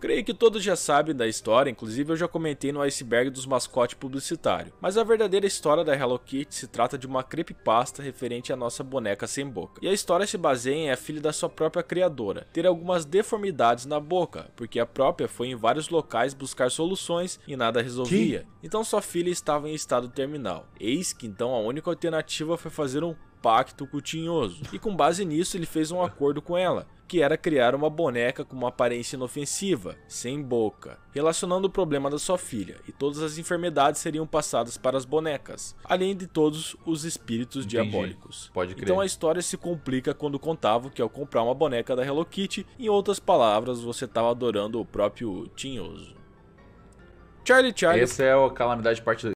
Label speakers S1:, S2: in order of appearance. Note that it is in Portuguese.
S1: Creio que todos já sabem da história, inclusive eu já comentei no iceberg dos mascotes publicitário. Mas a verdadeira história da Hello Kitty se trata de uma creepypasta referente à nossa boneca sem boca. E a história se baseia em a filha da sua própria criadora ter algumas deformidades na boca, porque a própria foi em vários locais buscar soluções e nada resolvia. Que? Então sua filha estava em estado terminal. Eis que então a única alternativa foi fazer um pacto com o tinhoso E com base nisso, ele fez um acordo com ela, que era criar uma boneca com uma aparência inofensiva, sem boca, relacionando o problema da sua filha, e todas as enfermidades seriam passadas para as bonecas, além de todos os espíritos Entendi. diabólicos. Pode crer. Então a história se complica quando contava que ao comprar uma boneca da Hello Kitty, em outras palavras, você estava adorando o próprio Tinhoso. Charlie Charlie. Esse é o Calamidade Parte 2.